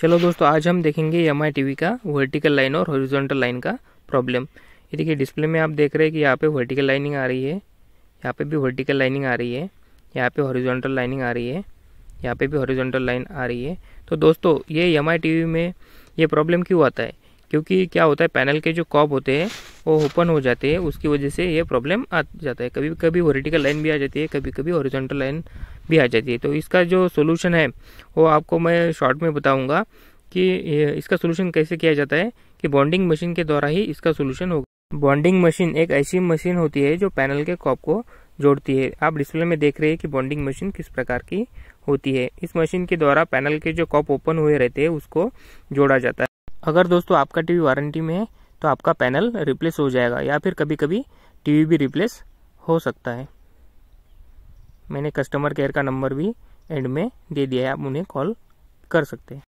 चलो दोस्तों आज हम देखेंगे एम आई टी का वर्टिकल लाइन और हॉरिजॉन्टल लाइन का प्रॉब्लम ये देखिए डिस्प्ले में आप देख रहे हैं कि यहाँ पे वर्टिकल लाइनिंग आ रही है यहाँ पे भी वर्टिकल लाइनिंग आ रही है यहाँ पे हॉरिजॉन्टल लाइनिंग आ रही है यहाँ पे भी हॉरिजॉन्टल लाइन आ रही है तो दोस्तों ये एम आई में ये प्रॉब्लम क्यों आता है क्योंकि क्या होता है पैनल के जो कॉप होते हैं वो ओपन हो जाते हैं उसकी वजह से ये प्रॉब्लम आ जाता है कभी कभी वर्टिकल लाइन भी आ जाती है कभी कभी हॉरिजॉन्टल लाइन भी आ जाती है तो इसका जो सोल्यूशन है वो आपको मैं शॉर्ट में बताऊँगा कि इसका सोल्यूशन कैसे किया जाता है कि बॉन्डिंग मशीन के द्वारा ही इसका सोल्यूशन होगा बॉन्डिंग मशीन एक ऐसी मशीन होती है जो पैनल के कॉप को जोड़ती है आप डिस्प्ले में देख रहे हैं कि बॉन्डिंग मशीन किस प्रकार की होती है इस मशीन के द्वारा पैनल के जो कॉप ओपन हुए रहते हैं उसको जोड़ा जाता है अगर दोस्तों आपका टीवी वारंटी में है तो आपका पैनल रिप्लेस हो जाएगा या फिर कभी कभी टीवी भी रिप्लेस हो सकता है मैंने कस्टमर केयर का नंबर भी एंड में दे दिया है आप उन्हें कॉल कर सकते हैं